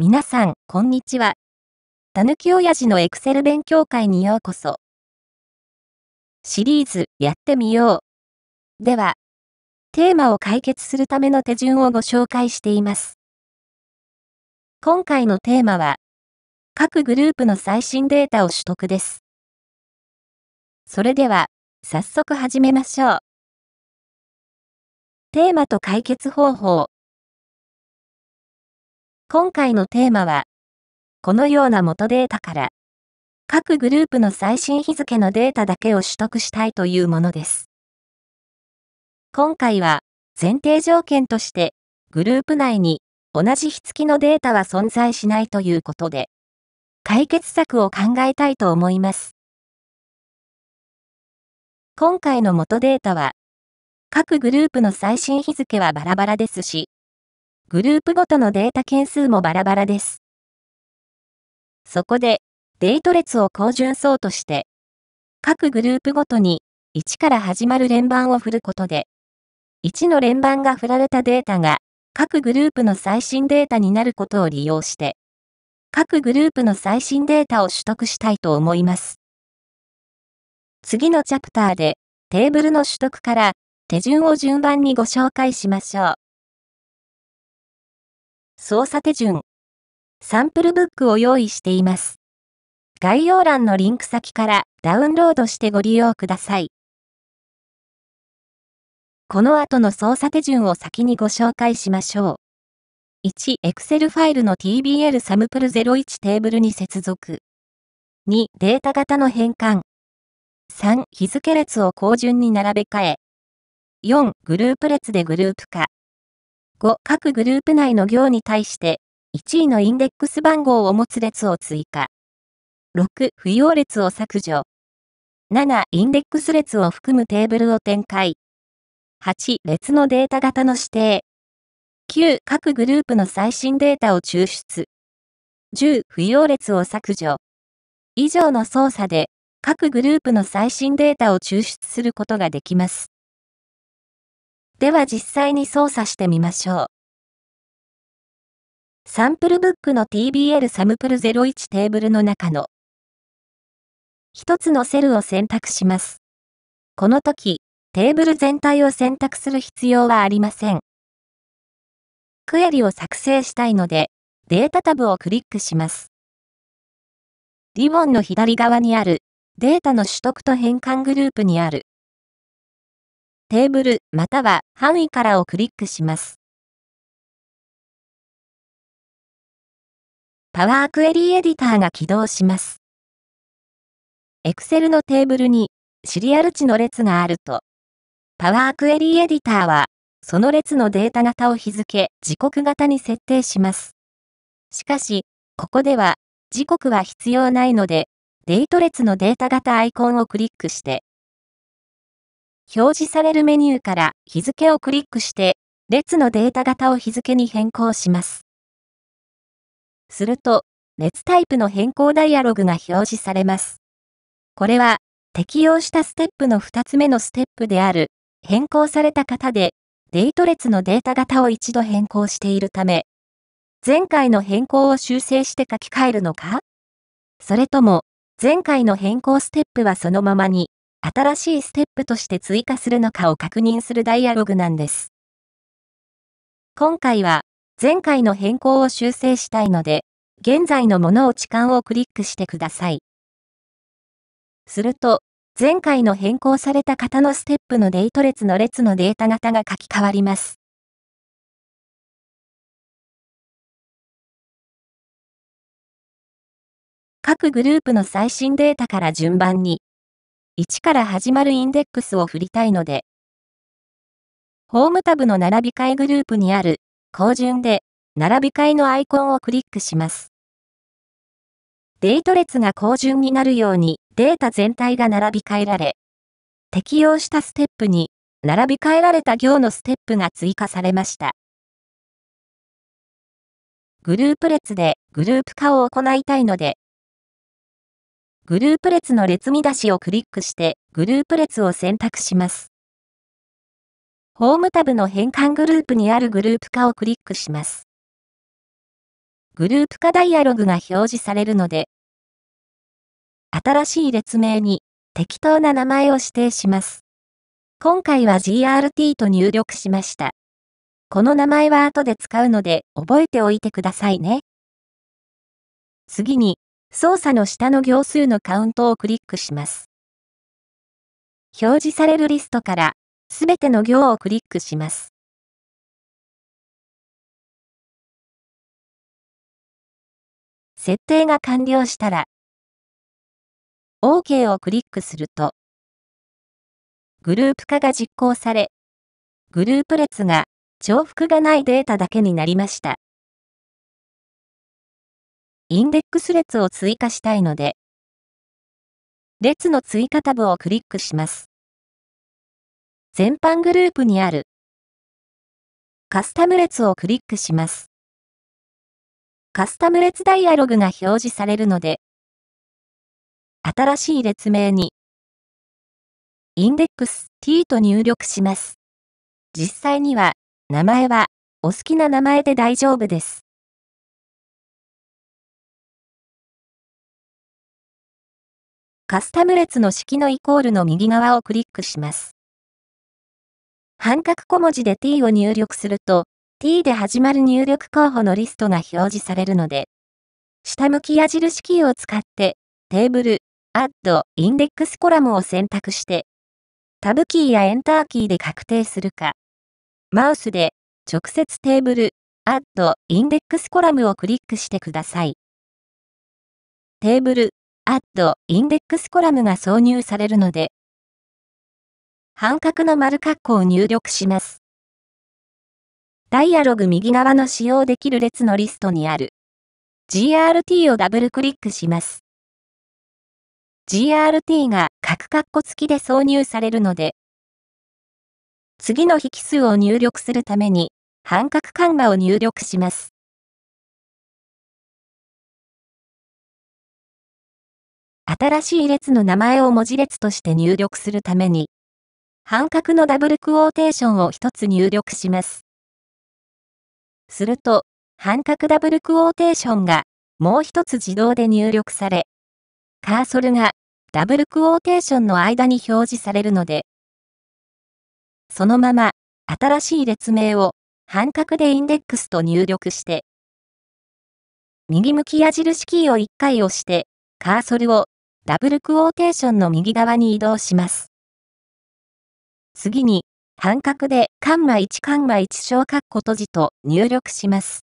皆さん、こんにちは。たぬきおやじのエクセル勉強会にようこそ。シリーズ、やってみよう。では、テーマを解決するための手順をご紹介しています。今回のテーマは、各グループの最新データを取得です。それでは、早速始めましょう。テーマと解決方法。今回のテーマは、このような元データから、各グループの最新日付のデータだけを取得したいというものです。今回は、前提条件として、グループ内に同じ日付のデータは存在しないということで、解決策を考えたいと思います。今回の元データは、各グループの最新日付はバラバラですし、グループごとのデータ件数もバラバラです。そこで、デート列を高順うとして、各グループごとに1から始まる連番を振ることで、1の連番が振られたデータが、各グループの最新データになることを利用して、各グループの最新データを取得したいと思います。次のチャプターで、テーブルの取得から手順を順番にご紹介しましょう。操作手順。サンプルブックを用意しています。概要欄のリンク先からダウンロードしてご利用ください。この後の操作手順を先にご紹介しましょう。1、Excel ファイルの TBL サムプル01テーブルに接続。2、データ型の変換。3、日付列を高順に並べ替え。4、グループ列でグループ化。5、各グループ内の行に対して、1位のインデックス番号を持つ列を追加。6、不要列を削除。7、インデックス列を含むテーブルを展開。8、列のデータ型の指定。9、各グループの最新データを抽出。10、不要列を削除。以上の操作で、各グループの最新データを抽出することができます。では実際に操作してみましょう。サンプルブックの TBL サムプル01テーブルの中の一つのセルを選択します。この時、テーブル全体を選択する必要はありません。クエリを作成したいので、データタブをクリックします。リボンの左側にあるデータの取得と変換グループにあるテーブルまたは範囲からをクリックします。パワークエリーエディターが起動します。Excel のテーブルにシリアル値の列があると、パワークエリーエディターはその列のデータ型を日付、時刻型に設定します。しかし、ここでは時刻は必要ないので、デート列のデータ型アイコンをクリックして、表示されるメニューから日付をクリックして、列のデータ型を日付に変更します。すると、列タイプの変更ダイアログが表示されます。これは、適用したステップの2つ目のステップである、変更された型で、デート列のデータ型を一度変更しているため、前回の変更を修正して書き換えるのかそれとも、前回の変更ステップはそのままに、新しいステップとして追加するのかを確認するダイアログなんです。今回は、前回の変更を修正したいので、現在のものを置換をクリックしてください。すると、前回の変更された型のステップのデート列の列のデータ型が書き換わります。各グループの最新データから順番に、1から始まるインデックスを振りたいので、ホームタブの並び替えグループにある、高順で、並び替えのアイコンをクリックします。デート列が高順になるようにデータ全体が並び替えられ、適用したステップに、並び替えられた行のステップが追加されました。グループ列でグループ化を行いたいので、グループ列の列見出しをクリックして、グループ列を選択します。ホームタブの変換グループにあるグループ化をクリックします。グループ化ダイアログが表示されるので、新しい列名に適当な名前を指定します。今回は GRT と入力しました。この名前は後で使うので覚えておいてくださいね。次に、操作の下の行数のカウントをクリックします。表示されるリストから、すべての行をクリックします。設定が完了したら、OK をクリックすると、グループ化が実行され、グループ列が重複がないデータだけになりました。インデックス列を追加したいので、列の追加タブをクリックします。全般グループにあるカスタム列をクリックします。カスタム列ダイアログが表示されるので、新しい列名にインデックス t と入力します。実際には名前はお好きな名前で大丈夫です。カスタム列の式のイコールの右側をクリックします。半角小文字で t を入力すると、t で始まる入力候補のリストが表示されるので、下向き矢印キーを使って、テーブル、アッド、インデックスコラムを選択して、タブキーやエンターキーで確定するか、マウスで直接テーブル、アッド、インデックスコラムをクリックしてください。テーブル、アッド、インデックスコラムが挿入されるので、半角の丸括弧を入力します。ダイアログ右側の使用できる列のリストにある GRT をダブルクリックします。GRT が各括弧付きで挿入されるので、次の引数を入力するために、半角カンマを入力します。新しい列の名前を文字列として入力するために、半角のダブルクオーテーションを1つ入力します。すると、半角ダブルクオーテーションがもう1つ自動で入力され、カーソルがダブルクオーテーションの間に表示されるので、そのまま新しい列名を半角でインデックスと入力して、右向き矢印キーを1回押して、カーソルをダブルクオーテーションの右側に移動します。次に、半角でカンマ1カンマ1小括弧閉じと入力します。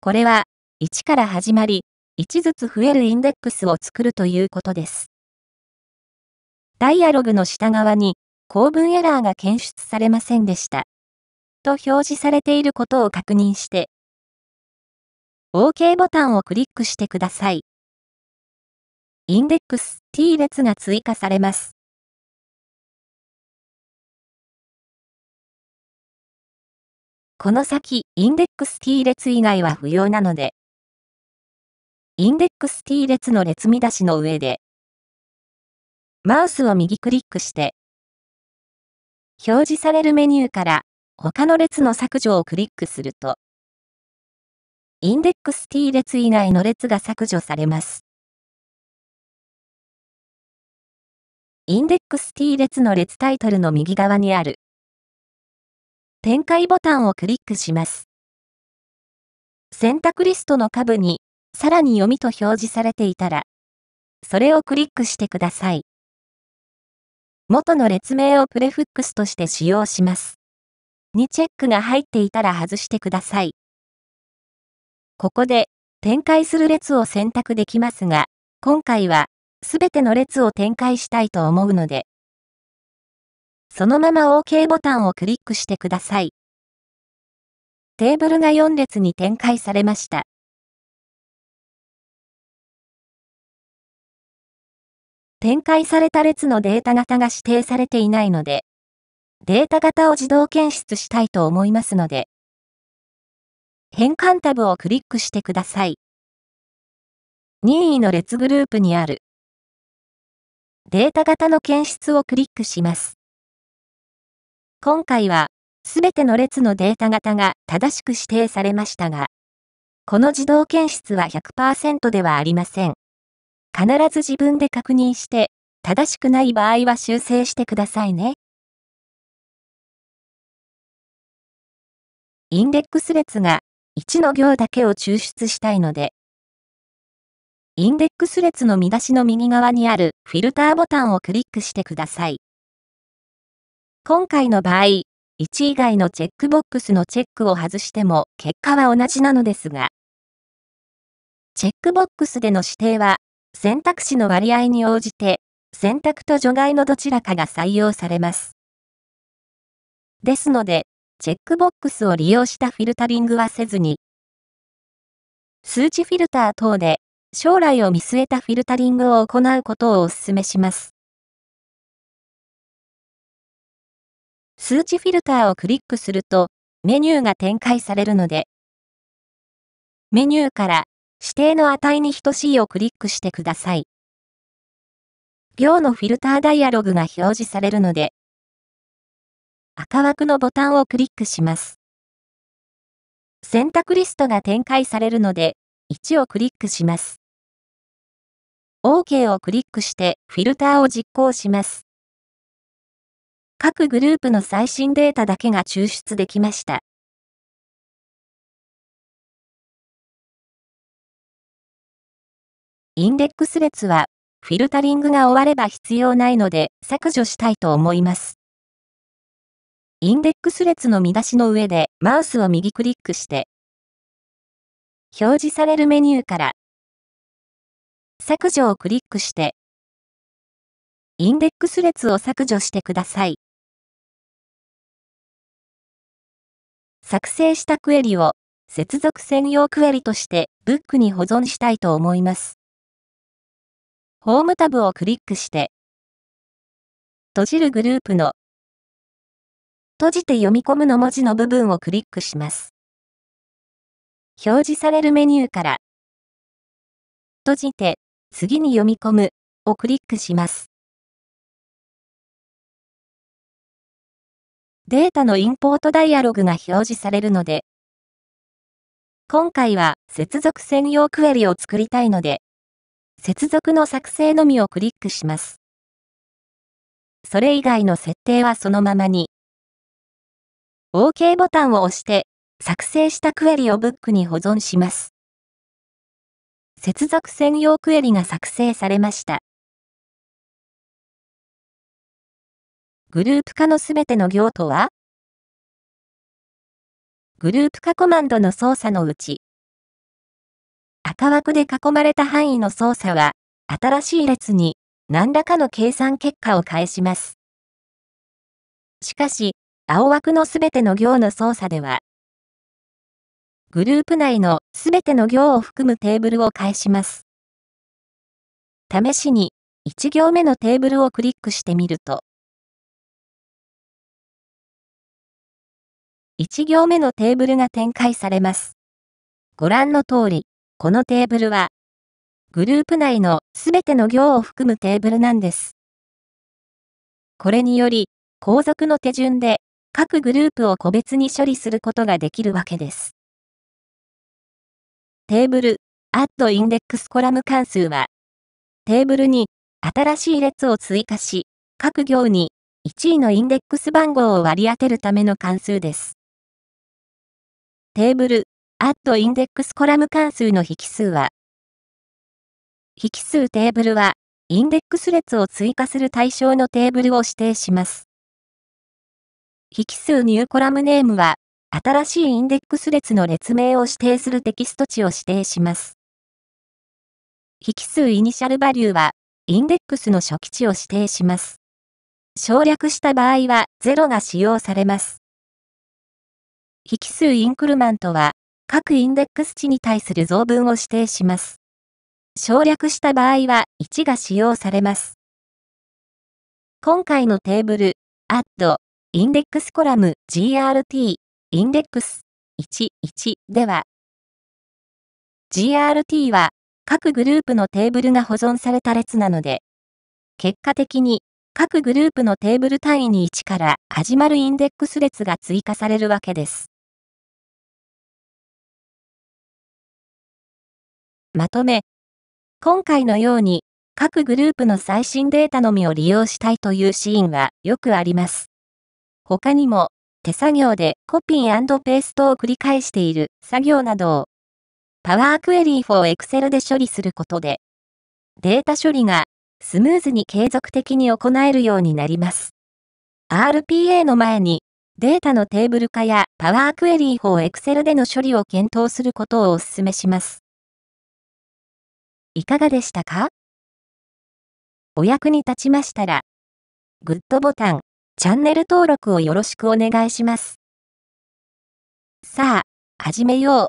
これは、1から始まり、1ずつ増えるインデックスを作るということです。ダイアログの下側に、構文エラーが検出されませんでした。と表示されていることを確認して、OK ボタンをクリックしてください。インデックス t 列が追加されます。この先、インデックス t 列以外は不要なので、インデックス t 列の列見出しの上で、マウスを右クリックして、表示されるメニューから他の列の削除をクリックすると、インデックス t 列以外の列が削除されます。インデックス T 列の列タイトルの右側にある展開ボタンをクリックします。選択リストの下部にさらに読みと表示されていたら、それをクリックしてください。元の列名をプレフックスとして使用します。にチェックが入っていたら外してください。ここで展開する列を選択できますが、今回はすべての列を展開したいと思うので、そのまま OK ボタンをクリックしてください。テーブルが4列に展開されました。展開された列のデータ型が指定されていないので、データ型を自動検出したいと思いますので、変換タブをクリックしてください。任意の列グループにあるデータ型の検出をクリックします。今回は、すべての列のデータ型が正しく指定されましたが、この自動検出は100%ではありません。必ず自分で確認して、正しくない場合は修正してくださいね。インデックス列が1の行だけを抽出したいので、インデックス列の見出しの右側にあるフィルターボタンをクリックしてください。今回の場合、1以外のチェックボックスのチェックを外しても結果は同じなのですが、チェックボックスでの指定は、選択肢の割合に応じて、選択と除外のどちらかが採用されます。ですので、チェックボックスを利用したフィルタリングはせずに、数値フィルター等で将来を見据えたフィルタリングを行うことをお勧めします。数値フィルターをクリックすると、メニューが展開されるので、メニューから指定の値に等しいをクリックしてください。行のフィルターダイアログが表示されるので、赤枠のボタンをクリックします。選択リストが展開されるので、1をクリックします。OK をクリックしてフィルターを実行します。各グループの最新データだけが抽出できました。インデックス列は、フィルタリングが終われば必要ないので削除したいと思います。インデックス列の見出しの上でマウスを右クリックして、表示されるメニューから削除をクリックして、インデックス列を削除してください。作成したクエリを接続専用クエリとしてブックに保存したいと思います。ホームタブをクリックして、閉じるグループの閉じて読み込むの文字の部分をクリックします。表示されるメニューから閉じて次に読み込むをクリックします。データのインポートダイアログが表示されるので、今回は接続専用クエリを作りたいので、接続の作成のみをクリックします。それ以外の設定はそのままに。OK ボタンを押して、作成したクエリをブックに保存します。接続専用クエリが作成されました。グループ化のすべての行とはグループ化コマンドの操作のうち、赤枠で囲まれた範囲の操作は、新しい列に何らかの計算結果を返します。しかし、青枠のすべての行の操作では、グループ内のすべての行を含むテーブルを返します。試しに、1行目のテーブルをクリックしてみると、1行目のテーブルが展開されます。ご覧の通り、このテーブルは、グループ内のすべての行を含むテーブルなんです。これにより、後続の手順で、各グループを個別に処理することができるわけです。テーブル、アッドインデックスコラム関数は、テーブルに新しい列を追加し、各行に1位のインデックス番号を割り当てるための関数です。テーブル、アットインデックスコラム関数の引数は、引数テーブルは、インデックス列を追加する対象のテーブルを指定します。引数ニューコラムネームは、新しいインデックス列の列名を指定するテキスト値を指定します。引数イニシャルバリューは、インデックスの初期値を指定します。省略した場合は、0が使用されます。引数インクルマントは、各インデックス値に対する増分を指定します。省略した場合は、1が使用されます。今回のテーブル、add、インデックスコラム GRT インデックス11では、GRT は各グループのテーブルが保存された列なので、結果的に各グループのテーブル単位に1から始まるインデックス列が追加されるわけです。まとめ、今回のように各グループの最新データのみを利用したいというシーンはよくあります。他にも手作業でコピーペーストを繰り返している作業などを、パワークエリー for Excel で処理することで、データ処理がスムーズに継続的に行えるようになります。RPA の前に、データのテーブル化やパワークエリー for Excel での処理を検討することをお勧めします。いかがでしたかお役に立ちましたら、グッドボタン、チャンネル登録をよろしくお願いします。さあ、始めよう。